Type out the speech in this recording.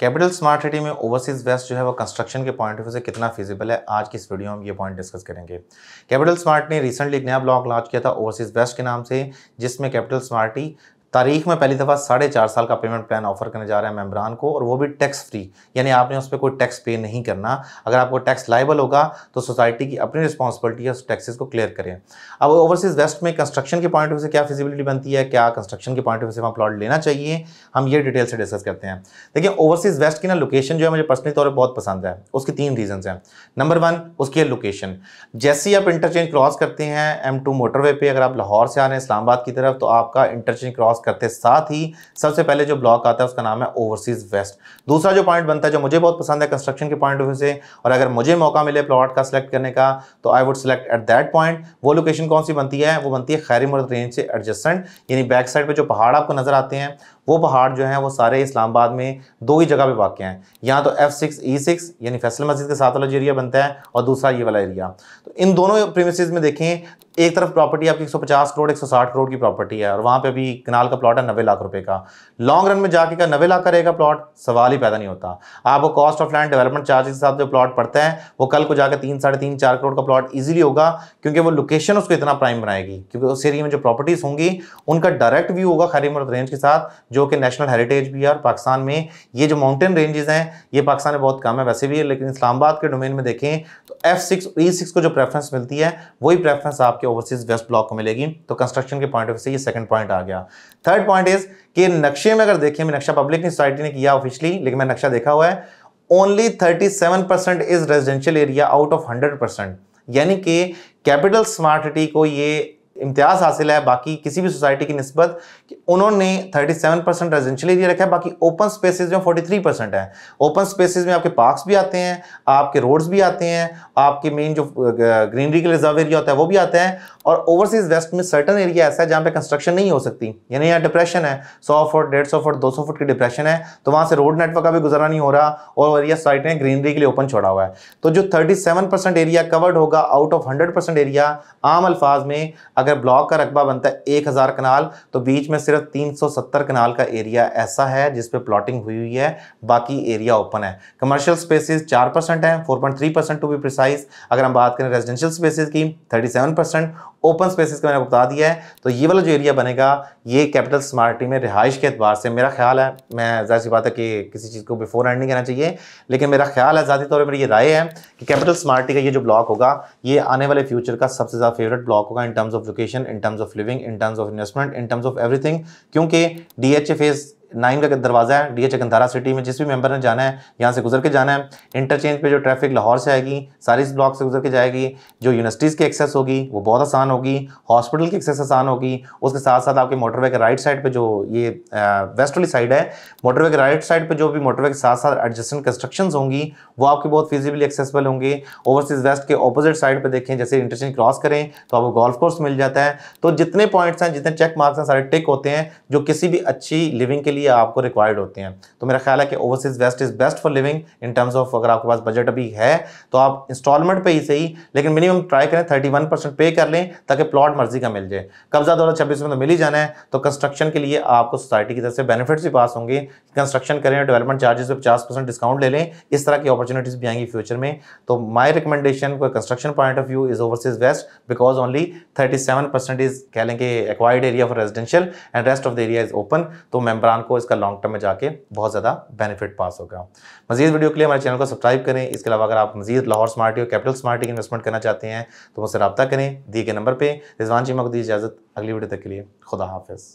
capital smart city में overseas west जो है वो कंस्ट्रक्शन के पॉइंट ऑफ व्यू से कितना फिजिबल है आज की इस वीडियो में हम ये पॉइंट डिस्कस करेंगे कैपिटल स्मार्ट ने रिसेंटली एक नया ब्लॉग लॉन्च किया था ओवरसीज वेस्ट के नाम से जिसमें कैपिटल स्मार्ट तारीख में पहली दफ़ा साढ़े चार साल का पेमेंट प्लान ऑफर करने जा रहे हैं मेम्बरान को और वो भी टैक्स फ्री यानी आपने उस पर कोई टैक्स पे नहीं करना अगर आपको टैक्स लाइबल होगा तो सोसाइटी की अपनी रिस्पॉन्सिबिलिटी है उस टैक्सेस को क्लियर करें अब ओवरसीज़ वेस्ट में कंस्ट्रक्शन के पॉइंट ऑफ व्यू से क्या फिजिबिलिटी बनती है क्या कंस्ट्रक्शन के पॉइंट ऑफ व्यू से वहाँ प्लॉट लेना चाहिए हम ये डिटेल से डिस्कस करते हैं देखिए ओवरसीज़ वेस्ट की ना लोकेशन जो है मुझे पर्सनली तौर पर बहुत पसंद है उसके तीन रीजन हैं नंबर वन उसकी है लोकेशन जैसे ही आप इंटरचेंज क्रॉस करते हैं एम मोटरवे पर अगर आप लाहौर से आ रहे हैं इस्लाबाद की तरफ तो आपका इंटरचेंज क्रॉस क्रॉस करते साथ ही सबसे पहले जो ब्लॉक आता है उसका नाम है ओवरसीज वेस्ट दूसरा जो पॉइंट बनता है जो मुझे बहुत पसंद है कंस्ट्रक्शन के पॉइंट ऑफ व्यू से और अगर मुझे मौका मिले प्लॉट का सिलेक्ट करने का तो I would select at that point वो लोकेशन कौन सी बनती है वो बनती है खैरी मुरद रेंज से एडजस्टेंट यानी बैक साइड पर जो पहाड़ आपको नजर आते हैं वो पहाड़ जो हैं वो सारे इस्लामाबाद में दो ही जगह पे वाक़ हैं यहाँ तो एफ़ सिक्स ई सिक्स यानी फैसल मस्जिद के साथ वाला एरिया बनता है और दूसरा ये वाला एरिया तो इन दोनों प्रीमिसज में देखें एक तरफ प्रॉपर्टी आपकी 150 करोड़ 160 करोड़ की प्रॉपर्टी है और वहाँ पे अभी कनाल का प्लॉट है नब्बे लाख रुपए का लॉन्ग रन में जाके का नब्बे लाख का रहेगा प्लॉट सवाल ही पैदा नहीं होता आपको cost of land development charges के साथ जो प्लॉट पड़ता है वो कल को जाकर तीन साढ़े तीन चार करोड़ का प्लॉट ईजिली होगा क्योंकि वो लोकेशन उसको इतना प्राइम बनाएगी क्योंकि उस एरिया में जो प्रॉपर्टीज़ होंगी उनका डायरेक्ट व्यू होगा खरीम रेंज के साथ जो कि नेशनल हेरिटेज भी है और पाकिस्तान में ये जो माउंटेन रेंजेस हैं ये पाकिस्तान में बहुत कम है वैसे भी है लेकिन इस्लामाबाद के डोमेन में देखें तो एफ सिक्स ई सिक्स को जो प्रेफरेंस मिलती है वही प्रेफरेंस आपके ओवरसीज वेस्ट ब्लॉक को मिलेगी तो कंस्ट्रक्शन के पॉइंट ऑफ से ये सेकंड पॉइंट आ गया थर्ड पॉइंट इज कि नक्शे में अगर देखें नक्शा पब्लिक सोसाइटी ने किया ऑफिशली लेकिन मैं नक्शा देखा हुआ है only thirty seven percent is residential area out of hundred percent यानी कि कैपिटल स्मार्ट सिटी को ये इम्तियाज़ हासिल है बाकी किसी भी सोसाइटी की नस्बत कि उन्होंने 37 परसेंट रेजिडेंशियल एरिया रखा है बाकी ओपन स्पेसेस में 43 परसेंट है ओपन स्पेसेस में आपके पार्क्स भी आते हैं आपके रोड्स भी आते हैं आपके मेन जो ग्रीनरी के रिजर्व एरिया होता है वो भी आते हैं और ओवरसीज वेस्ट में सर्टन एरिया ऐसा है जहाँ पर कंस्ट्रक्शन नहीं हो सकती यानी यहाँ डिप्रेशन है सौ फुट डेढ़ सौ फुट दो सौ फुट की डिप्रेशन है तो वहाँ से रोड नेटवर्क का भी नहीं हो रहा और एरिया सोसाइटी ने ग्रीनरी के लिए ओपन छोड़ा हुआ है तो जो थर्टी एरिया कवर्ड होगा आउट ऑफ हंड्रेड एरिया आम अल्फाज में अगर अगर ब्लॉक का रकबा बनता है एक हज़ार कनाल तो बीच में सिर्फ तीन सौ सत्तर कनाल का एरिया ऐसा है जिसपे प्लॉटिंग हुई हुई है बाकी एरिया ओपन है कमर्शियल स्पेसिस चार परसेंट है four point three percent to be precise अगर हम बात करें रेजिडेंशियल स्पेसिस की thirty seven percent open spaces का मैंने बता दिया है तो ये वाला जो एरिया बनेगा ये कैपिटल स्मार्टी में रिहाइश के अतबार से मेरा ख्याल है मैं जाहिर सी बात है कि किसी चीज़ को बिफोर एंड नहीं कहना चाहिए लेकिन मेरा ख्याल है ज्यादा तौर पर मेरी ये राय है कि कैपिटल स्मार्टी का ये जो ब्लॉक होगा ये आने वाले फ्यूचर का सबसे ज़्यादा फेवरेट ब्लॉक होगा in terms of location in terms of living in terms of investment in terms of everything क्योंकि डी एच ए एज़ नाइम का दरवाज़ा है डी एच गंधारा सिटी में जिस भी मेंबर ने जाना है यहाँ से गुजर के जाना है इंटरचेंज पे जो ट्रैफिक लाहौर से आएगी सारी इस ब्लॉक से गुजर के जाएगी जो यूनिवर्सिटीज़ की एक्सेस होगी वो बहुत आसान होगी हॉस्पिटल की एक्सेस आसान होगी उसके साथ साथ आपके मोटरवे के राइट साइड पर जो ये वेस्ट वाली साइड है मोटरवे के राइट साइड पर जो भी मोटरवे के साथ साथ एडजस्टेंट कंस्ट्रक्शन होंगी वो आपके बहुत फिजिबली एक्सेसबल होंगे ओवरसीज वेस्ट के अपोजिट साइड पर देखें जैसे इंटरचेंज क्रॉस करें तो आपको गोल्फ कोर्स मिल जाता है तो जितने पॉइंट्स हैं जितने चेक मार्क्स हैं सारे टिक होते हैं जो किसी भी अच्छी लिविंग के लिए लिए आपको रिक्वायर्ड होते हैं तो मेरा ख्याल है कि overseas west is best for living in terms of अगर आपके पास बजट अभी है तो आप इंस्टॉलमेंट पे ही सही लेकिन मिनिमम ट्राई करें थर्टी वन परसेंट पे कर लें ताकि प्लॉट मर्जी का मिल जाए कब्जा दौरा छब्बीस में तो मिल ही जाना है तो कंस्ट्रक्शन के लिए आपको सोसाइटी की तरफ से बेनिफिट्स भी पास होंगे कंस्ट्रक्शन करें डेवलपमेंट चार्जेस पर पचास परसेंट डिस्काउंट ले लें इस तरह की अपॉर्चुनिटीज़ भी आएंगी फ्यूचर में तो माई रिकमेंडेशन को construction point of view is overseas west because only thirty seven percent is कह लेंगे acquired area for residential and rest of the area is open तो मेम्बरान आपको इसका लॉन्ग टर्म में जाके बहुत ज़्यादा बेनिफिट पास होगा मजीद वीडियो के लिए हमारे चैनल को सब्सक्राइब करें इसके अलावा अगर आप मजीद लाहौर स्मार्टी और कैपिटल स्मार्टी की इन्वेस्टमेंट करना चाहते हैं तो मुझसे रब्ता करें दिए गए नंबर पर रिजवान जी मकदी इजाज़त अगली वीडियो तक के लिए खुदा हाफिज़